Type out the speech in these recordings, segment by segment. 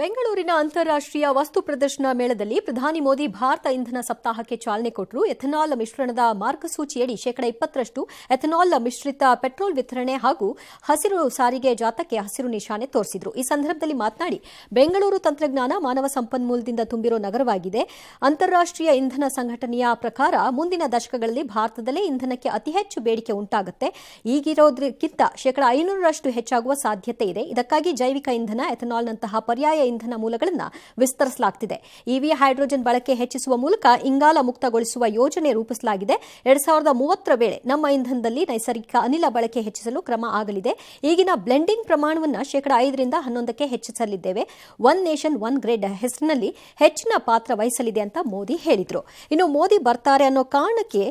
ಬೆಂಗಳೂರಿನ ಅಂತಾರಾಷ್ಟ್ರೀಯ ವಸ್ತು ಪ್ರದರ್ಶನ ಮೇಳದಲ್ಲಿ ಪ್ರಧಾನಿ ಮೋದಿ ಭಾರತ ಇಂಧನ ಸಪ್ತಾಹಕ್ಕೆ ಚಾಲನೆ ಕೊಟ್ಟರು ಎಥನಾಲ್ ಮಿಶ್ರಣದ ಮಾರ್ಗಸೂಚಿಯಡಿ ಶೇಕಡ ಇಪ್ಪತ್ತರಷ್ಟು ಎಥನಾಲ್ ಮಿಶ್ರಿತ ಪೆಟ್ರೋಲ್ ವಿತರಣೆ ಹಾಗೂ ಹಸಿರು ಸಾರಿಗೆ ಜಾಥಕ್ಕೆ ಹಸಿರು ನಿಶಾನೆ ತೋರಿಸಿದರು ಈ ಸಂದರ್ಭದಲ್ಲಿ ಮಾತನಾಡಿ ಬೆಂಗಳೂರು ತಂತ್ರಜ್ಞಾನ ಮಾನವ ಸಂಪನ್ಮೂಲದಿಂದ ತುಂಬಿರೋ ನಗರವಾಗಿದೆ ಅಂತಾರಾಷ್ಟ್ರೀಯ ಇಂಧನ ಸಂಘಟನೆಯ ಪ್ರಕಾರ ಮುಂದಿನ ದಶಕಗಳಲ್ಲಿ ಭಾರತದಲ್ಲೇ ಇಂಧನಕ್ಕೆ ಅತಿ ಹೆಚ್ಚು ಬೇಡಿಕೆ ಉಂಟಾಗುತ್ತೆ ಈಗಿರೋದಕ್ಕಿಂತ ಶೇಕಡ ಐನೂರರಷ್ಟು ಹೆಚ್ಚಾಗುವ ಸಾಧ್ಯತೆ ಇದೆ ಇದಕ್ಕಾಗಿ ಜೈವಿಕ ಇಂಧನ ಎಥನಾಲ್ನಂತಹ ಪರ್ಯಾಯ ಇಂಧನ ಮೂಲಗಳನ್ನು ವಿಸ್ತರಿಸಲಾಗುತ್ತಿದೆ ಇವಿ ಹೈಡ್ರೋಜನ್ ಬಳಕೆ ಹೆಚ್ಚಿಸುವ ಮೂಲಕ ಇಂಗಾಲ ಮುಕ್ತಗೊಳಿಸುವ ಯೋಜನೆ ರೂಪಿಸಲಾಗಿದೆ ಎರಡ್ ಸಾವಿರದ ಮೂವತ್ತರ ವೇಳೆ ನಮ್ಮ ಇಂಧನದಲ್ಲಿ ನೈಸರ್ಗಿಕ ಅನಿಲ ಬಳಕೆ ಹೆಚ್ಚಿಸಲು ಕ್ರಮ ಆಗಲಿದೆ ಈಗಿನ ಬ್ಲೆಂಡಿಂಗ್ ಪ್ರಮಾಣವನ್ನು ಶೇಕಡ ಐದರಿಂದ ಹನ್ನೊಂದಕ್ಕೆ ಹೆಚ್ಚಿಸಲಿದ್ದೇವೆ ಒನ್ ನೇಷನ್ ಒನ್ ಗ್ರೇಡ್ ಹೆಸರಿನಲ್ಲಿ ಹೆಚ್ಚಿನ ಪಾತ್ರ ವಹಿಸಲಿದೆ ಅಂತ ಮೋದಿ ಹೇಳಿದರು ಇನ್ನು ಮೋದಿ ಬರ್ತಾರೆ ಅನ್ನೋ ಕಾರಣಕ್ಕೆ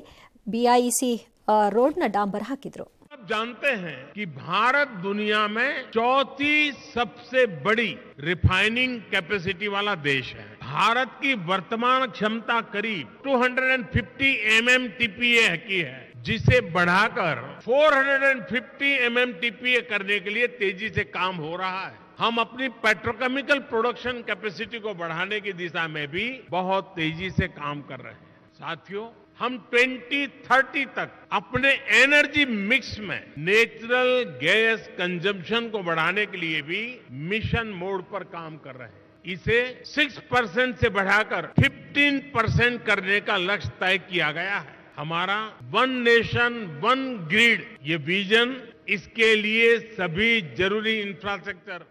ಬಿಐಸಿ e ರೋಡ್ನ ಡಾಂಬರ್ ಹಾಕಿದ್ರು जानते हैं कि भारत दुनिया में चौथी सबसे बड़ी रिफाइनिंग कैपेसिटी वाला देश है भारत की वर्तमान क्षमता करीब 250 हंड्रेड एंड की है जिसे बढ़ाकर 450 हंड्रेड एम करने के लिए तेजी से काम हो रहा है हम अपनी पेट्रोकेमिकल प्रोडक्शन कैपेसिटी को बढ़ाने की दिशा में भी बहुत तेजी से काम कर रहे हैं साथियों हम 2030 तक अपने एनर्जी मिक्स में नेचुरल गैस कंजम्पशन को बढ़ाने के लिए भी मिशन मोड पर काम कर रहे हैं इसे 6 परसेंट से बढ़ाकर 15 परसेंट करने का लक्ष्य तय किया गया है हमारा वन नेशन वन ग्रिड ये विजन इसके लिए सभी जरूरी इंफ्रास्ट्रक्चर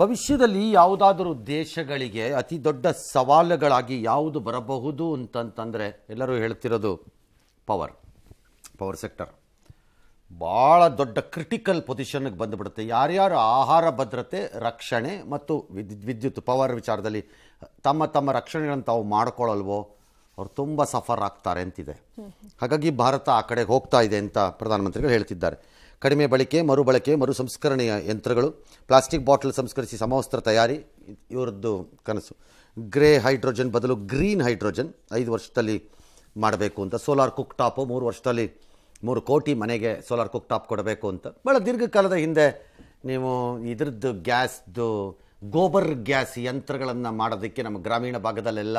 ಭವಿಷ್ಯದಲ್ಲಿ ಯಾವುದಾದರೂ ದೇಶಗಳಿಗೆ ಅತಿ ದೊಡ್ಡ ಸವಾಲುಗಳಾಗಿ ಯಾವುದು ಬರಬಹುದು ಅಂತಂತಂದರೆ ಎಲ್ಲರೂ ಹೇಳ್ತಿರೋದು ಪವರ್ ಪವರ್ ಸೆಕ್ಟರ್ ಭಾಳ ದೊಡ್ಡ ಕ್ರಿಟಿಕಲ್ ಪೊಸಿಷನ್ಗೆ ಬಂದುಬಿಡುತ್ತೆ ಯಾರ್ಯಾರು ಆಹಾರ ಭದ್ರತೆ ರಕ್ಷಣೆ ಮತ್ತು ವಿದ್ಯುತ್ ಪವರ್ ವಿಚಾರದಲ್ಲಿ ತಮ್ಮ ತಮ್ಮ ರಕ್ಷಣೆಗಳನ್ನು ತಾವು ಮಾಡ್ಕೊಳ್ಳಲ್ವೋ ಅವ್ರು ತುಂಬ ಸಫರ್ ಆಗ್ತಾರೆ ಅಂತಿದೆ ಹಾಗಾಗಿ ಭಾರತ ಆ ಕಡೆಗೆ ಹೋಗ್ತಾ ಇದೆ ಅಂತ ಪ್ರಧಾನಮಂತ್ರಿಗಳು ಹೇಳ್ತಿದ್ದಾರೆ ಕಡಿಮೆ ಬಳಕೆ ಮರುಬಳಕೆ ಮರು ಸಂಸ್ಕರಣೆಯ ಯಂತ್ರಗಳು ಪ್ಲಾಸ್ಟಿಕ್ ಬಾಟಲ್ ಸಂಸ್ಕರಿಸಿ ಸಮವಸ್ತ್ರ ತಯಾರಿ ಇವರದ್ದು ಕನಸು ಗ್ರೇ ಹೈಡ್ರೋಜನ್ ಬದಲು ಗ್ರೀನ್ ಹೈಡ್ರೋಜನ್ ಐದು ವರ್ಷದಲ್ಲಿ ಮಾಡಬೇಕು ಅಂತ ಸೋಲಾರ್ ಕುಕ್ ಟಾಪು ಮೂರು ವರ್ಷದಲ್ಲಿ ಮೂರು ಕೋಟಿ ಮನೆಗೆ ಸೋಲಾರ್ ಕುಕ್ ಟಾಪ್ ಕೊಡಬೇಕು ಅಂತ ಭಾಳ ದೀರ್ಘಕಾಲದ ಹಿಂದೆ ನೀವು ಇದ್ರದ್ದು ಗ್ಯಾಸ್ದು ಗೋಬರ್ ಗ್ಯಾಸ್ ಯಂತ್ರಗಳನ್ನು ಮಾಡೋದಕ್ಕೆ ನಮ್ಮ ಗ್ರಾಮೀಣ ಭಾಗದಲ್ಲೆಲ್ಲ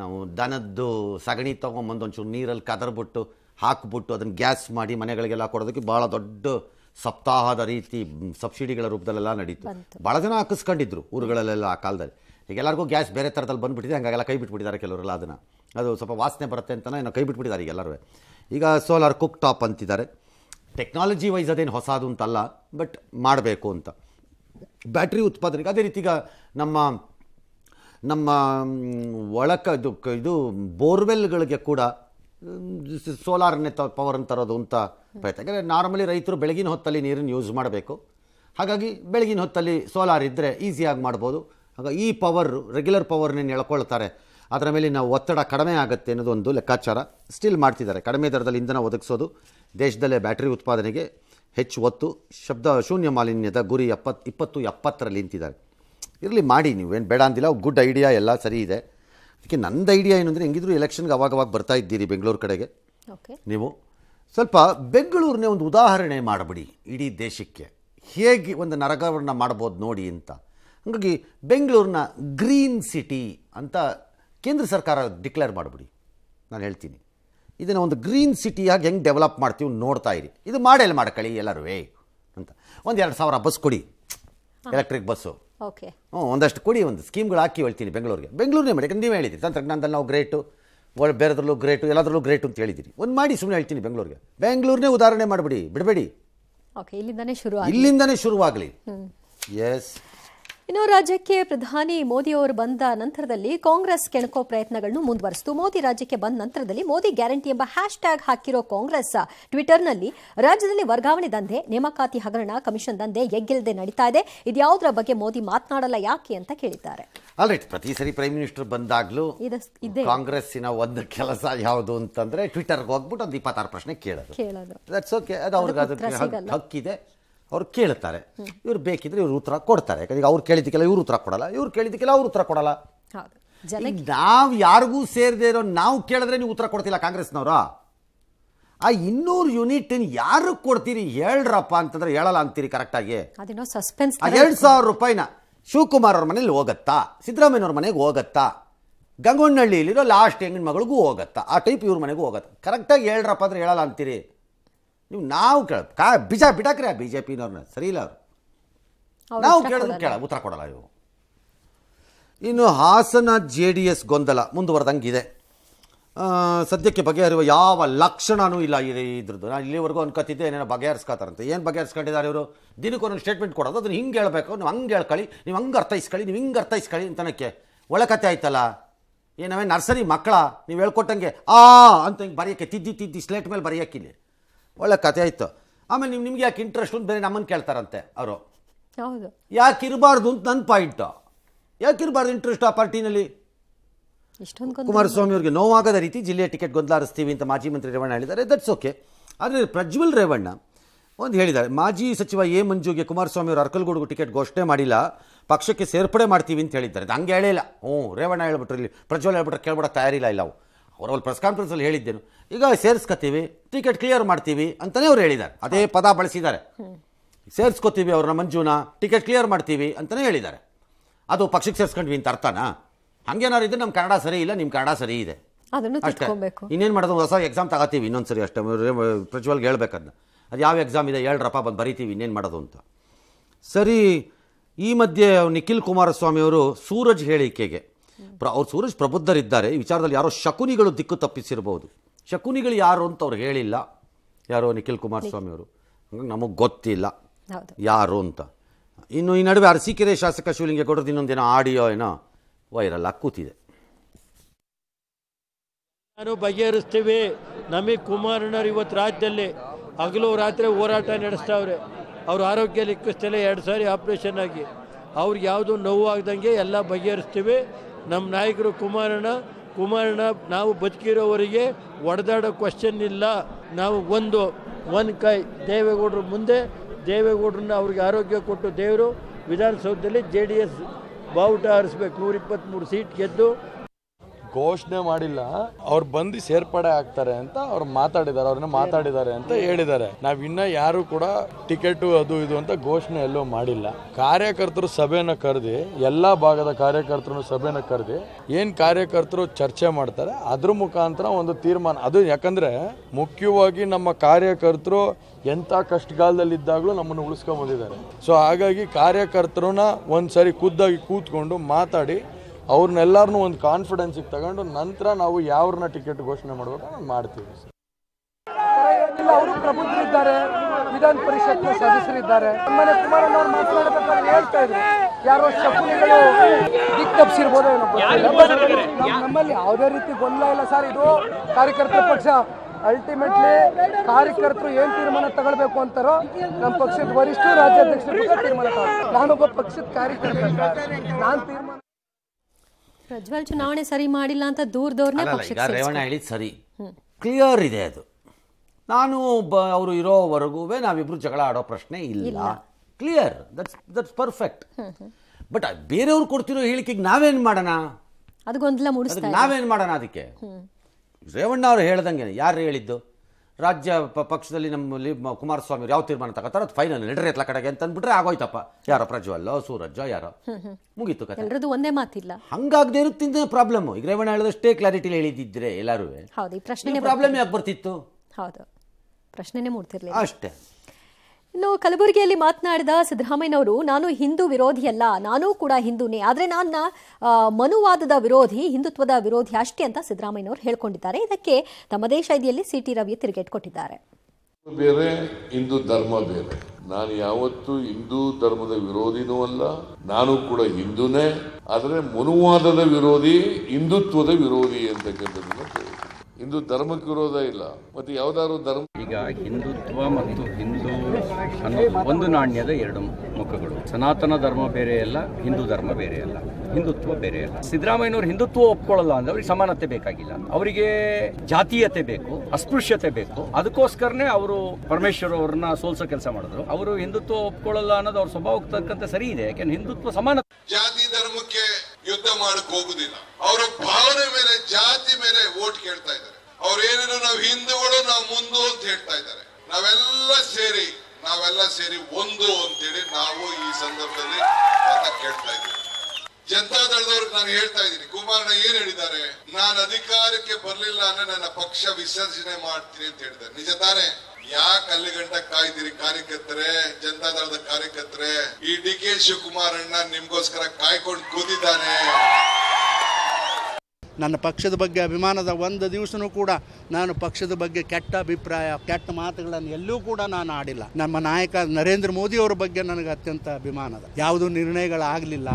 ನಾವು ದನದ್ದು ಸಗಣಿ ತೊಗೊಂಬಂದು ಒಂಚೂರು ನೀರಲ್ಲಿ ಕದರ್ಬಿಟ್ಟು ಹಾಕಿಬಿಟ್ಟು ಅದನ್ನು ಗ್ಯಾಸ್ ಮಾಡಿ ಮನೆಗಳಿಗೆಲ್ಲ ಕೊಡೋದಕ್ಕೆ ಭಾಳ ದೊಡ್ಡ ಸಪ್ತಾಹದ ರೀತಿ ಸಬ್ಸಿಡಿಗಳ ರೂಪದಲ್ಲೆಲ್ಲ ನಡೀತು ಭಾಳ ಜನ ಹಾಕಿಸ್ಕೊಂಡಿದ್ರು ಊರುಗಳಲ್ಲೆಲ್ಲ ಆ ಕಾಲದಲ್ಲಿ ಈಗ ಎಲ್ಲರಿಗೂ ಗ್ಯಾಸ್ ಬೇರೆ ಥರದಲ್ಲಿ ಬಂದುಬಿಟ್ಟಿದೆ ಹಂಗಾಗೆಲ್ಲ ಕೈ ಬಿಟ್ಬಿಟ್ಟಿದ್ದಾರೆ ಕೆಲವರೆಲ್ಲ ಅದನ್ನು ಅದು ಸ್ವಲ್ಪ ವಾಸನೆ ಬರುತ್ತೆ ಅಂತಲೇ ಏನೋ ಕೈ ಬಿಟ್ಬಿಟ್ಟಿದ್ದಾರೆ ಈಗ ಎಲ್ಲರೂ ಈಗ ಸೋಲಾರ್ ಕುಕ್ ಟಾಪ್ ಅಂತಿದ್ದಾರೆ ಟೆಕ್ನಾಲಜಿ ವೈಸ್ ಅದೇನು ಹೊಸದು ಅಂತಲ್ಲ ಬಟ್ ಮಾಡಬೇಕು ಅಂತ ಬ್ಯಾಟ್ರಿ ಉತ್ಪಾದನೆಗೆ ಅದೇ ರೀತಿ ಈಗ ನಮ್ಮ ನಮ್ಮ ಒಳಕ ಇದು ಇದು ಬೋರ್ವೆಲ್ಗಳಿಗೆ ಕೂಡ ಸೋಲಾರನ್ನೇ ತ ಪವರನ್ನು ತರೋದು ಅಂತ ಪ್ರಯತ್ನ ಯಾಕಂದರೆ ನಾರ್ಮಲಿ ರೈತರು ಬೆಳಗಿನ ಹೊತ್ತಲ್ಲಿ ನೀರನ್ನು ಯೂಸ್ ಮಾಡಬೇಕು ಹಾಗಾಗಿ ಬೆಳಗಿನ ಹೊತ್ತಲ್ಲಿ ಸೋಲಾರ್ ಇದ್ದರೆ ಈಸಿಯಾಗಿ ಮಾಡ್ಬೋದು ಆಗ ಈ ಪವರ್ ರೆಗ್ಯುಲರ್ ಪವರ್ನೇನು ಎಳ್ಕೊಳ್ತಾರೆ ಅದರ ಮೇಲೆ ನಾವು ಒತ್ತಡ ಕಡಿಮೆ ಆಗುತ್ತೆ ಅನ್ನೋದು ಒಂದು ಲೆಕ್ಕಾಚಾರ ಸ್ಟಿಲ್ ಮಾಡ್ತಿದ್ದಾರೆ ಕಡಿಮೆ ದರದಲ್ಲಿ ಇಂಧನ ಒದಗಿಸೋದು ದೇಶದಲ್ಲೇ ಬ್ಯಾಟ್ರಿ ಉತ್ಪಾದನೆಗೆ ಹೆಚ್ಚು ಒತ್ತು ಶಬ್ದ ಶೂನ್ಯ ಮಾಲಿನ್ಯದ ಗುರಿ ಎಪ್ಪತ್ತು ಇಪ್ಪತ್ತು ಎಪ್ಪತ್ತರಲ್ಲಿ ನಿಂತಿದ್ದಾರೆ ಇರಲಿ ಮಾಡಿ ನೀವು ಏನು ಬೇಡ ಅಂದಿಲ್ಲ ಗುಡ್ ಐಡಿಯಾ ಎಲ್ಲ ಸರಿ ಇದೆ ಅದಕ್ಕೆ ನಂದು ಐಡಿಯಾ ಏನು ಅಂದರೆ ಹೆಂಗಿದ್ರು ಎಲೆಕ್ಷನ್ಗೆ ಅವಾಗವಾಗ ಬರ್ತಾ ಇದ್ದೀರಿ ಬೆಂಗಳೂರು ಕಡೆಗೆ ನೀವು ಸ್ವಲ್ಪ ಬೆಂಗಳೂರನ್ನೇ ಒಂದು ಉದಾಹರಣೆ ಮಾಡಿಬಿಡಿ ಇಡೀ ದೇಶಕ್ಕೆ ಹೇಗೆ ಒಂದು ನರಗವನ್ನು ಮಾಡ್ಬೋದು ನೋಡಿ ಅಂತ ಹಾಗಾಗಿ ಬೆಂಗಳೂರನ್ನ ಗ್ರೀನ್ ಸಿಟಿ ಅಂತ ಕೇಂದ್ರ ಸರ್ಕಾರ ಡಿಕ್ಲೇರ್ ಮಾಡಿಬಿಡಿ ನಾನು ಹೇಳ್ತೀನಿ ಇದನ್ನು ಒಂದು ಗ್ರೀನ್ ಸಿಟಿಯಾಗಿ ಹೆಂಗೆ ಡೆವಲಪ್ ಮಾಡ್ತೀವಿ ನೋಡ್ತಾ ಇರಿ ಇದು ಮಾಡೆಲ್ಲ ಮಾಡ್ಕೊಳ್ಳಿ ಎಲ್ಲರೂ ಅಂತ ಒಂದು ಎರಡು ಸಾವಿರ ಬಸ್ ಕೊಡಿ ಎಲೆಕ್ಟ್ರಿಕ್ ಬಸ್ಸು ಓಕೆ ಹ್ಞೂ ಒಂದಷ್ಟು ಕೊಡಿ ಒಂದು ಸ್ಕೀಮ್ಗಳು ಹಾಕಿ ಹೇಳ್ತೀನಿ ಬೆಂಗಳೂರಿಗೆ ಬೆಂಗಳೂರಿನೇ ಮಾಡಿ ನೀವೇ ಹೇಳಿದ್ದೀರಿ ತಂತ್ರಜ್ಞಾನದಲ್ಲಿ ನಾವು ಗ್ರೇಟು ಬೇರೆದ್ರಲ್ಲೂ ಗ್ರೇಟು ಎಲ್ಲದರಲ್ಲೂ ಗ್ರೇಟು ಅಂತ ಹೇಳಿದ್ದೀನಿ ಒಂದು ಮಾಡಿ ಸುಮ್ಮನೆ ಹೇಳ್ತೀನಿ ಬೆಂಗಳೂರಿಗೆ ಬೆಂಗಳೂರನ್ನೇ ಉದಾಹರಣೆ ಮಾಡಿಬಿಡಿ ಬಿಡಬೇಡಿ ಓಕೆ ಇಲ್ಲಿಂದನೇ ಶುರು ಇಲ್ಲಿಂದನೇ ಶುರುವಾಗಲಿ ಎಸ್ ಇನ್ನು ರಾಜ್ಯಕ್ಕೆ ಪ್ರಧಾನಿ ಮೋದಿ ಅವರು ಬಂದ ನಂತರದಲ್ಲಿ ಕಾಂಗ್ರೆಸ್ ಕೆಣಕೋ ಪ್ರಯತ್ನಗಳನ್ನು ಮುಂದುವರೆಸಿತು ಮೋದಿ ರಾಜ್ಯಕ್ಕೆ ಬಂದ ನಂತರದಲ್ಲಿ ಮೋದಿ ಗ್ಯಾರಂಟಿ ಎಂಬ ಹ್ಯಾಶ್ ಟ್ಯಾಗ್ ಹಾಕಿರೋ ಕಾಂಗ್ರೆಸ್ ಟ್ವಿಟರ್ನಲ್ಲಿ ರಾಜ್ಯದಲ್ಲಿ ವರ್ಗಾವಣೆ ದಂಧೆ ನೇಮಕಾತಿ ಹಗರಣ ಕಮಿಷನ್ ದಂಧೆ ಎಗ್ಗಿಲ್ಲದೆ ನಡೀತಾ ಇದೆ ಇದ್ಯಾವುದರ ಬಗ್ಗೆ ಮೋದಿ ಮಾತನಾಡಲ್ಲ ಯಾಕೆ ಅಂತ ಕೇಳಿದ್ದಾರೆ ರೈಟ್ ಪ್ರತಿ ಸರಿ ಪ್ರೈಮ್ ಮಿನಿಸ್ಟರ್ ಬಂದಾಗಲೂ ಕಾಂಗ್ರೆಸ್ಸಿನ ಒಂದು ಕೆಲಸ ಯಾವುದು ಅಂತಂದ್ರೆ ಟ್ವಿಟರ್ಗೆ ಹೋಗ್ಬಿಟ್ಟು ಒಂದು ಇಪ್ಪತ್ತಾರು ಪ್ರಶ್ನೆ ಕೇಳೋದು ಹಕ್ಕಿದೆ ಅವ್ರು ಕೇಳ್ತಾರೆ ಇವ್ರು ಬೇಕಿದ್ರೆ ಇವ್ರು ಉತ್ತರ ಕೊಡ್ತಾರೆ ಯಾಕಂದ್ರೆ ಅವ್ರು ಕೇಳಿದ್ದಕ್ಕೆಲ್ಲ ಇವ್ರು ಉತ್ತರ ಕೊಡಲ್ಲ ಇವ್ರು ಕೇಳಿದಕ್ಕೆಲ್ಲ ಅವ್ರು ಉತ್ತರ ಕೊಡಲ್ಲ ನಾವು ಯಾರಿಗೂ ಸೇರದೇ ಇರೋ ನಾವು ಕೇಳಿದ್ರೆ ನೀವು ಉತ್ತರ ಕೊಡ್ತಿಲ್ಲ ಕಾಂಗ್ರೆಸ್ನವ್ರ ಆ ಇನ್ನೂರು ಯೂನಿಟ್ ಯಾರು ಕೊಡ್ತೀರಿ ಹೇಳ್ರಪ್ಪ ಅಂತಂದ್ರೆ ಹೇಳಲ್ಲ ಅಂತೀರಿ ಕರೆಕ್ಟಾಗಿ ಎರಡು ಸಾವಿರ ರೂಪಾಯಿನ ಶಿವಕುಮಾರ್ ಅವ್ರ ಮನೇಲಿ ಹೋಗತ್ತಾ ಸಿದ್ದರಾಮಯ್ಯ ಮನೆಗೆ ಹೋಗತ್ತಾ ಗಂಗೊಂಡಳ್ಳಿಲಿರೋ ಲಾಸ್ಟ್ ಹೆಂಗಿನ ಮಗಳಿಗೂ ಹೋಗತ್ತಾ ಆ ಟೈಪ್ ಇವ್ರ ಮನೆಗೂ ಹೋಗತ್ತೆ ಕರೆಕ್ಟಾಗಿ ಹೇಳ್ರಪ್ಪ ಅಂದ್ರೆ ಹೇಳಲ್ಲ ಅಂತೀರಿ ನೀವು ನಾವು ಕೇಳ ಕಾ ಬಿಜಾ ಬಿಡಾಕ್ರಿ ಆ ಬಿ ಜೆ ಪಿನವ್ರನ್ನ ಸರಿ ಇಲ್ಲ ಅವರು ನಾವು ಕೇಳಿದ್ರು ಕೇಳ ಉತ್ತರ ಕೊಡಲ್ಲ ಇವು ಇನ್ನು ಹಾಸನ ಜೆ ಡಿ ಎಸ್ ಗೊಂದಲ ಇದೆ ಸದ್ಯಕ್ಕೆ ಬಗೆಹರಿಯುವ ಯಾವ ಲಕ್ಷಣವೂ ಇಲ್ಲ ಇದ್ರದ್ದು ನಾನು ಇಲ್ಲಿವರೆಗೂ ಅನ್ಕೋತಿದ್ದೆ ಏನೇನೋ ಬಗೆಹರಿಸ್ಕೊತಾರಂತೆ ಏನು ಬಗೆಹರಿಸ್ಕೊಂಡಿದ್ದಾರೆ ಇವರು ದಿನಕ್ಕೆ ಸ್ಟೇಟ್ಮೆಂಟ್ ಕೊಡೋದು ಅದನ್ನು ಹಿಂಗೆ ಹೇಳಬೇಕು ನೀವು ಹಂಗೆ ಹೇಳ್ಕೊಳ್ಳಿ ನೀವು ಹಂಗೆ ಅರ್ಥೈಸ್ಕೊಳ್ಳಿ ನೀವು ಹಿಂಗೆ ಅರ್ಥೈಸ್ಕೊಳ್ಳಿ ಅಂತನಕ್ಕೆ ಒಳಕತೆ ಆಯ್ತಲ್ಲ ಏನವೇ ನರ್ಸರಿ ಮಕ್ಕಳ ನೀವು ಹೇಳ್ಕೊಟ್ಟಂಗೆ ಆ ಅಂತ ಹಿಂಗೆ ಬರೆಯೋಕ್ಕೆ ತಿದ್ದಿ ತಿದ್ದಿ ಸ್ಲೇಟ್ ಮೇಲೆ ಬರೆಯೋಕ್ಕಿಲ್ಲಿ ಒಳ್ಳೆ ಕತೆ ಇತ್ತು ಆಮೇಲೆ ನೀವು ನಿಮ್ಗೆ ಯಾಕೆ ಇಂಟ್ರೆಸ್ಟ್ ಅಂತ ಬೇರೆ ನಮ್ಮನ್ನು ಕೇಳ್ತಾರಂತೆ ಅವರು ಹೌದು ಯಾಕೆ ಇರಬಾರ್ದು ಅಂತ ನನ್ನ ಪಾಯಿಂಟು ಯಾಕೆ ಇರಬಾರ್ದು ಇಂಟ್ರೆಸ್ಟ್ ಆ ಪಾರ್ಟಿನಲ್ಲಿ ಕುಮಾರಸ್ವಾಮಿ ಅವರಿಗೆ ನೋವಾಗದ ರೀತಿ ಜಿಲ್ಲೆಯ ಟಿಕೆಟ್ ಗೊಂದಲಾರಿಸ್ತೀವಿ ಅಂತ ಮಾಜಿ ಮಂತ್ರಿ ರೇವಣ್ಣ ಹೇಳಿದ್ದಾರೆ ದಟ್ಸ್ ಓಕೆ ಆದರೆ ಪ್ರಜ್ವಲ್ ರೇವಣ್ಣ ಒಂದು ಹೇಳಿದ್ದಾರೆ ಮಾಜಿ ಸಚಿವ ಎ ಮಂಜುಗೆ ಕುಮಾರಸ್ವಾಮಿ ಅವರು ಅರ್ಕಲ್ಗೂಡಿಗೂ ಟಿಕೆಟ್ ಘೋಷಣೆ ಮಾಡಿಲ್ಲ ಪಕ್ಷಕ್ಕೆ ಸೇರ್ಪಡೆ ಮಾಡ್ತೀವಿ ಅಂತ ಹೇಳಿದ್ದಾರೆ ಹಂಗೆ ಹೇಳಿಲ್ಲ ಹ್ಞೂ ರೇವಣ್ಣ ಹೇಳ್ಬಿಟ್ರಿ ಇಲ್ಲಿ ಪ್ರಜ್ವಲ್ ಹೇಳ್ಬಿಟ್ರೆ ಕೇಳ್ಬಿಡಕ್ಕೆ ತಯಾರಿಲ್ಲ ಇಲ್ಲ ಅವು ಅವರಲ್ಲಿ ಪ್ರೆಸ್ ಕಾನ್ಫರೆನ್ಸಲ್ಲಿ ಹೇಳಿದ್ದೇನು ಈಗ ಸೇರಿಸ್ಕೊತೀವಿ ಟಿಕೆಟ್ ಕ್ಲಿಯರ್ ಮಾಡ್ತೀವಿ ಅಂತಲೇ ಅವ್ರು ಹೇಳಿದ್ದಾರೆ ಅದೇ ಪದ ಬಳಸಿದ್ದಾರೆ ಸೇರಿಸ್ಕೋತೀವಿ ಅವ್ರನ್ನ ಮಂಜುನ ಟಿಕೆಟ್ ಕ್ಲಿಯರ್ ಮಾಡ್ತೀವಿ ಅಂತಲೇ ಹೇಳಿದ್ದಾರೆ ಅದು ಪಕ್ಷಕ್ಕೆ ಸೇರಿಸ್ಕೊಂಡ್ವಿ ಅಂತ ಅರ್ಥನಾ ಹಂಗೇನಾದ್ರು ಇದ್ರೆ ನಮ್ಮ ಕನ್ನಡ ಸರಿ ಇಲ್ಲ ನಿಮ್ಮ ಕನ್ನಡ ಸರಿ ಇದೆ ಅಷ್ಟೇ ಇನ್ನೇನು ಮಾಡೋದು ಹೊಸ ಎಕ್ಸಾಮ್ ತಗೋತೀವಿ ಇನ್ನೊಂದು ಸರಿ ಅಷ್ಟೇ ಪ್ರಜ್ವಲ್ಗೆ ಹೇಳ್ಬೇಕದನ್ನ ಅದು ಯಾವ ಎಕ್ಸಾಮ್ ಇದೆ ಹೇಳ್ರಪ್ಪ ಬಂದು ಬರಿತೀವಿ ಇನ್ನೇನು ಮಾಡೋದು ಅಂತ ಸರಿ ಈ ಮಧ್ಯೆ ನಿಖಿಲ್ ಕುಮಾರಸ್ವಾಮಿಯವರು ಸೂರಜ್ ಹೇಳಿಕೆಗೆ ಪ್ರ ಅವ್ರು ಸೂರಜ್ ಪ್ರಬುದ್ಧರಿದ್ದಾರೆ ಈ ವಿಚಾರದಲ್ಲಿ ಯಾರೋ ಶಕುನಿಗಳು ದಿಕ್ಕು ತಪ್ಪಿಸಿರ್ಬೋದು ಶಕುನಿಗಳು ಯಾರು ಅಂತ ಅವ್ರು ಹೇಳಿಲ್ಲ ಯಾರೋ ನಿಖಿಲ್ ಕುಮಾರಸ್ವಾಮಿ ಅವರು ಹಂಗಾಗಿ ನಮಗೆ ಗೊತ್ತಿಲ್ಲ ಯಾರು ಅಂತ ಇನ್ನು ಈ ನಡುವೆ ಅರಸೀಕೆರೆ ಶಾಸಕ ಶಿವಲಿಂಗೇಗೌಡರದ್ದು ಇನ್ನೊಂದಿನ ಆಡಿಯೋ ಏನೋ ವೈರಲ್ ಆಗಿ ಕೂತಿದೆ ನಾನು ಬಗೆಹರಿಸ್ತೀವಿ ನಮಗೆ ಕುಮಾರಣ್ಣವ್ರು ಇವತ್ತು ರಾಜ್ಯದಲ್ಲಿ ಹಗಲು ರಾತ್ರಿ ಹೋರಾಟ ನಡೆಸ್ತಾವ್ರೆ ಅವ್ರ ಆರೋಗ್ಯ ಲೆಕ್ಕಿಸ್ತಲೇ ಎರಡು ಸಾರಿ ಆಪ್ರೇಷನ್ ಆಗಿ ಅವ್ರಿಗೆ ಯಾವುದು ನೋವು ಆಗ್ದಂಗೆ ಎಲ್ಲ ಬಗೆಹರಿಸ್ತೀವಿ ನಮ್ಮ ನಾಯಕರು ಕುಮಾರಣ್ಣ ಕುಮಾರಣ್ಣ ನಾವು ಬದುಕಿರೋವರಿಗೆ ಒಡೆದಾಡೋ ಕ್ವಶನ್ ಇಲ್ಲ ನಾವು ಒಂದು ಒಂದು ಕೈ ದೇವೇಗೌಡರ ಮುಂದೆ ದೇವೇಗೌಡರನ್ನ ಅವ್ರಿಗೆ ಆರೋಗ್ಯ ಕೊಟ್ಟು ದೇವರು ವಿಧಾನಸೌಧದಲ್ಲಿ ಜೆ ಡಿ ಎಸ್ ಬಾವುಟ ಹಾರಿಸ್ಬೇಕು ನೂರಿಪ್ಪತ್ತ್ಮೂರು ಸೀಟ್ ಗೆದ್ದು ಘೋಷಣೆ ಮಾಡಿಲ್ಲ ಅವ್ರು ಬಂದು ಸೇರ್ಪಡೆ ಆಗ್ತಾರೆ ಅಂತ ಅವ್ರು ಮಾತಾಡಿದ್ದಾರೆ ಅವ್ರನ್ನ ಮಾತಾಡಿದ್ದಾರೆ ಅಂತ ಹೇಳಿದ್ದಾರೆ ನಾವ್ ಇನ್ನ ಯಾರು ಕೂಡ ಟಿಕೆಟ್ ಅದು ಇದು ಅಂತ ಘೋಷಣೆ ಎಲ್ಲೂ ಮಾಡಿಲ್ಲ ಕಾರ್ಯಕರ್ತರು ಸಭೆಯನ್ನ ಕರೆದಿ ಎಲ್ಲಾ ಭಾಗದ ಕಾರ್ಯಕರ್ತರು ಸಭೆನ ಕರೆದಿ ಏನ್ ಕಾರ್ಯಕರ್ತರು ಚರ್ಚೆ ಮಾಡ್ತಾರೆ ಅದ್ರ ಮುಖಾಂತರ ಒಂದು ತೀರ್ಮಾನ ಅದು ಯಾಕಂದ್ರೆ ಮುಖ್ಯವಾಗಿ ನಮ್ಮ ಕಾರ್ಯಕರ್ತರು ಎಂತ ಎಂಥ ಕಷ್ಟಗಾಲದಲ್ಲಿದ್ದಾಗಲೂ ನಮ್ಮನ್ನು ಉಳಿಸ್ಕೊಂಡ್ ಬಂದಿದ್ದಾರೆ ಸೊ ಹಾಗಾಗಿ ಕಾರ್ಯಕರ್ತರನ್ನ ಒಂದ್ಸರಿ ಖುದ್ದಾಗಿ ಕೂತ್ಕೊಂಡು ಮಾತಾಡಿ ಅವ್ರನ್ನೆಲ್ಲರನ್ನೂ ಒಂದು ಕಾನ್ಫಿಡೆನ್ಸಿಗೆ ತಗೊಂಡು ನಂತರ ನಾವು ಯಾವ್ರನ್ನ ಟಿಕೆಟ್ ಘೋಷಣೆ ಮಾಡಬೇಕು ನಾವು ಮಾಡ್ತೀವಿ ಅವರು ಪ್ರಬುದ್ಧರಿದ್ದಾರೆ ವಿಧಾನ ಪರಿಷತ್ನ ಸದಸ್ಯರಿದ್ದಾರೆ ಹೇಳ್ತಾ ಯಾರೋ ಶಕುನಿಗಳು ದಿಕ್ ತಪ್ಪಿಸಿರ್ಬೋದು ನಮ್ಮಲ್ಲಿ ಯಾವುದೇ ರೀತಿ ಗೊಂದಲ ಇಲ್ಲ ಸರ್ ಇದು ಕಾರ್ಯಕರ್ತರ ಪಕ್ಷ ಅಲ್ಟಿಮೇಟ್ಲಿ ಕಾರ್ಯಕರ್ತರು ಏನ್ ತೀರ್ಮಾನ ತಗೊಳ್ಬೇಕು ಅಂತಾರೋ ನಮ್ಮ ಪಕ್ಷದ ವರಿಷ್ಠ ರಾಜ್ಯಾಧ್ಯಕ್ಷರು ತೀರ್ಮಾನ ನಾನೊಬ್ಬ ಪಕ್ಷದ ಕಾರ್ಯಕರ್ತ ನಾನು ತೀರ್ಮಾನ ಪ್ರಜ್ವಲ್ ಚುನಾವಣೆ ಸರಿ ಮಾಡಿಲ್ಲ ಅಂತ ದೂರದವ್ರನ್ನ ರೇವಣ್ಣ ಹೇಳಿದ್ ಸರಿ ಕ್ಲಿಯರ್ ಇದೆ ಅದು ನಾನು ಬ ಅವರು ಇರೋವರೆಗೂ ನಾವಿಬ್ರು ಜಗಳ ಆಡೋ ಪ್ರಶ್ನೆ ಇಲ್ಲ clear that's that's perfect but ಬೇರೆಯವ್ರು ಕೊಡ್ತಿರೋ ಹೇಳಿಕೆಗೆ ನಾವೇನು ಮಾಡೋಣ ಅದಕ್ಕೊಂದಲ್ಲ ನಾವೇನು ಮಾಡೋಣ ಅದಕ್ಕೆ ರೇವಣ್ಣ ಅವ್ರು ಹೇಳ್ದಂಗೆ ಯಾರು ಹೇಳಿದ್ದು ರಾಜ್ಯ ಪಕ್ಷದಲ್ಲಿ ನಮ್ಮಲ್ಲಿ ಕುಮಾರಸ್ವಾಮಿ ಯಾವ ತೀರ್ಮಾನ ತಗೋತಾರೋ ಅದು ಫೈನಲ್ ನಡ್ರಿ ಎತ್ತಲ ಕಡೆಗೆ ಅಂತ ಅಂದ್ಬಿಟ್ರೆ ಆಗೋಯ್ತಪ್ಪ ಯಾರೋ ಪ್ರಜ್ವಲ್ಲೋ ಸೂರಜ್ಜೋ ಯಾರೋ ಮುಗೀತು ಕತೆ ಎಲ್ಲರದು ಒಂದೇ ಮಾತಿಲ್ಲ ಹಂಗಾಗದೆ ಇರುತ್ತಿದ್ದ ಪ್ರಾಬ್ಲಮ್ ಈಗ ರೇವಣ್ಣ ಹೇಳಿದಷ್ಟೇ ಕ್ಲಾರಿಟಿಲಿ ಹೇಳಿದಿದ್ರೆ ಎಲ್ಲರೂ ಹೌದು ಈ ಪ್ರಶ್ನೆ ಪ್ರಾಬ್ಲಮ್ ಯಾಕೆ ಬರ್ತಿತ್ತು ಹೌದು ಪ್ರಶ್ನೆನೇ ಮೂಡ್ತಿರ್ಲಿಲ್ಲ ಅಷ್ಟೇ ಇನ್ನು ಕಲಬುರಗಿಯಲ್ಲಿ ಮಾತನಾಡಿದ ಸಿದ್ದರಾಮಯ್ಯನವರು ನಾನು ಹಿಂದೂ ವಿರೋಧಿಯಲ್ಲ ನಾನು ಕೂಡ ಹಿಂದೂನೇ ಆದರೆ ನನ್ನ ಮನುವಾದದ ವಿರೋಧಿ ಹಿಂದುತ್ವದ ವಿರೋಧಿ ಅಷ್ಟೇ ಅಂತ ಸಿದ್ದರಾಮಯ್ಯನವರು ಹೇಳ್ಕೊಂಡಿದ್ದಾರೆ ಇದಕ್ಕೆ ತಮ್ಮದೇ ಶೈಲಿಯಲ್ಲಿ ಸಿ ಟಿ ರವಿ ತಿರುಗೇಟ್ ಕೊಟ್ಟಿದ್ದಾರೆ ಬೇರೆ ಹಿಂದೂ ಧರ್ಮ ಬೇರೆ ನಾನು ಯಾವತ್ತೂ ಹಿಂದೂ ಧರ್ಮದ ವಿರೋಧಿನೂ ಅಲ್ಲ ನಾನು ಕೂಡ ಹಿಂದೂನೇ ಆದರೆ ಮನುವಾದದ ವಿರೋಧಿ ಹಿಂದುತ್ವದ ವಿರೋಧಿ ಅಂತಕ್ಕಂಥದ್ದು ಹಿಂದೂ ಧರ್ಮಕ್ಕೆ ವಿರೋಧ ಇಲ್ಲ ಮತ್ತೆ ಯಾವ್ದಾದ್ರು ಧರ್ಮ ಈಗ ಹಿಂದುತ್ವ ಮತ್ತು ಹಿಂದೂ ಒಂದು ನಾಣ್ಯದ ಎರಡು ಮುಖಗಳು ಸನಾತನ ಧರ್ಮ ಬೇರೆ ಅಲ್ಲ ಹಿಂದೂ ಧರ್ಮ ಬೇರೆ ಅಲ್ಲ ಹಿಂದುತ್ವ ಬೇರೆ ಅಲ್ಲ ಸಿದ್ದರಾಮಯ್ಯನವರು ಹಿಂದುತ್ವ ಒಪ್ಕೊಳ್ಳಲ್ಲ ಅಂದ್ರೆ ಅವ್ರಿಗೆ ಸಮಾನತೆ ಬೇಕಾಗಿಲ್ಲ ಅವರಿಗೆ ಜಾತೀಯತೆ ಬೇಕು ಅಸ್ಪೃಶ್ಯತೆ ಬೇಕು ಅದಕ್ಕೋಸ್ಕರನೇ ಅವರು ಪರಮೇಶ್ವರ್ ಅವ್ರನ್ನ ಸೋಲ್ಸೋ ಕೆಲಸ ಮಾಡಿದ್ರು ಅವರು ಹಿಂದುತ್ವ ಒಪ್ಕೊಳ್ಳಲ್ಲ ಅನ್ನೋದು ಅವ್ರ ಸ್ವಭಾವಕ್ಕೆ ತಕ್ಕಂತ ಸರಿ ಇದೆ ಯಾಕೆಂದ್ರೆ ಹಿಂದುತ್ವ ಸಮಾನ ಜಾತಿ ಧರ್ಮಕ್ಕೆ ಯುದ್ಧ ಮಾಡಕ್ ಹೋಗುದಿಲ್ಲ ಅವರ ಭಾವನೆ ಮೇಲೆ ಜಾತಿ ಮೇಲೆ ಓಟ್ ಕೇಳ್ತಾ ಇದ್ದಾರೆ ಏನೇನೋ ನಾವು ಹಿಂದೂಗಳು ನಾವು ಮುಂದು ಅಂತ ಹೇಳ್ತಾ ಇದ್ದಾರೆ ನಾವೆಲ್ಲ ಸೇರಿ ನಾವೆಲ್ಲ ಸೇರಿ ಒಂದು ಅಂತೇಳಿ ನಾವು ಈ ಸಂದರ್ಭದಲ್ಲಿ ಕೇಳ್ತಾ ಇದ್ದೀವಿ ಜನತಾ ದಳದವ್ರಿಗೆ ನಾನು ಹೇಳ್ತಾ ಇದ್ದೀನಿ ಕುಮಾರಣ್ಣ ಏನ್ ಹೇಳಿದ್ದಾರೆ ನಾನು ಅಧಿಕಾರಕ್ಕೆ ಬರ್ಲಿಲ್ಲ ಅಂದ್ರೆ ನನ್ನ ಪಕ್ಷ ವಿಸರ್ಜನೆ ಮಾಡ್ತೀನಿ ಅಂತ ಹೇಳಿದ್ದಾರೆ ನಿಜ ತಾನೆ ಯಾಕೆ ಅಲ್ಲಿ ಕಾಯ್ದಿರಿ ಕಾರ್ಯಕರ್ತರೆ ಜನತಾ ದಳದ ಕಾರ್ಯಕರ್ತರೆ ಈ ಡಿ ಕೆ ಅಣ್ಣ ನಿಮ್ಗೋಸ್ಕರ ಕಾಯ್ಕೊಂಡು ಕೂತಿದ್ದಾನೆ ನನ್ನ ಪಕ್ಷದ ಬಗ್ಗೆ ಅಭಿಮಾನದ ಒಂದು ದಿವಸನೂ ಕೂಡ ನಾನು ಪಕ್ಷದ ಬಗ್ಗೆ ಕೆಟ್ಟ ಅಭಿಪ್ರಾಯ ಕೆಟ್ಟ ಮಾತುಗಳನ್ನು ಎಲ್ಲೂ ಕೂಡ ನಾನು ಆಡಿಲ್ಲ ನಮ್ಮ ನಾಯಕ ನರೇಂದ್ರ ಮೋದಿ ಅವರ ಬಗ್ಗೆ ನನಗೆ ಅತ್ಯಂತ ಅಭಿಮಾನದ ಯಾವುದೂ ನಿರ್ಣಯಗಳಾಗಲಿಲ್ಲ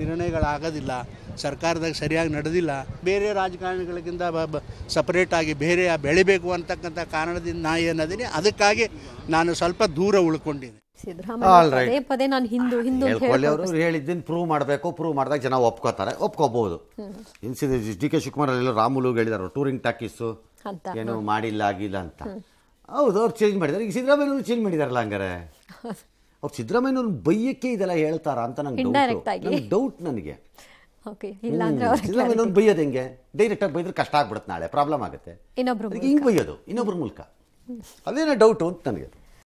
ನಿರ್ಣಯಗಳಾಗೋದಿಲ್ಲ ಸರ್ಕಾರದಾಗ ಸರಿಯಾಗಿ ನಡೆದಿಲ್ಲ ಬೇರೆ ರಾಜಕಾರಣಿಗಳಿಗಿಂತ ಆಗಿ ಬೇರೆ ಬೆಳಿಬೇಕು ಅಂತಕ್ಕಂಥ ಕಾರಣದಿಂದ ನಾ ಏನದೀನಿ ಅದಕ್ಕಾಗಿ ನಾನು ಸ್ವಲ್ಪ ದೂರ ಉಳ್ಕೊಂಡಿದ್ದೀನಿ ಸಿದ್ದರಾಮಯ್ಯ ಅವರು ಹೇಳಿದ್ದನ್ನು ಪ್ರೂವ್ ಮಾಡಬೇಕು ಪ್ರೂವ್ ಮಾಡಿದಾಗ ಜನ ಒಪ್ಕೋತಾರೆ ಒಪ್ಕೋಬಹುದು ಇನ್ಸಿದ ಡಿ ಕೆ ಶಿವಕುಮಾರ್ ಎಲ್ಲ ರಾಮುಲು ಹೇಳಿದಾರು ಟೂರಿಂಗ್ ಟಾಕೀಸು ಏನು ಮಾಡಿಲ್ಲ ಆಗಿಲ್ಲ ಅಂತ ಹೌದು ಅವ್ರು ಚೇಂಜ್ ಮಾಡಿದಾರೆ ಈಗ ಸಿದ್ದರಾಮಯ್ಯನವರು ಚೇಂಜ್ ಮಾಡಿದಾರಲ್ಲ ಹಂಗಾರೆ ಅವ್ರು ಸಿದ್ದರಾಮಯ್ಯ ಬೈಯಕ್ಕೆ ಇದೆಲ್ಲ ಹೇಳ್ತಾರ ಅಂತ ನಂಗೆ ಡೌಟ್ ನನಗೆ ಸಿದ್ದರಾಮಯ್ಯನವ್ರು ಬೈಯೋದು ಹೆಂಗೆ ಡೈರೆಕ್ಟಾಗಿ ಬೈದ್ರೆ ಕಷ್ಟ ಆಗ್ಬಿಡುತ್ತೆ ನಾಳೆ ಪ್ರಾಬ್ಲಮ್ ಆಗುತ್ತೆ ಹಿಂಗೆ ಬೈಯೋದು ಇನ್ನೊಬ್ಬರ ಮೂಲಕ ಅದೇನೋ ಡೌಟ್ ಅಂತ ನನಗೆ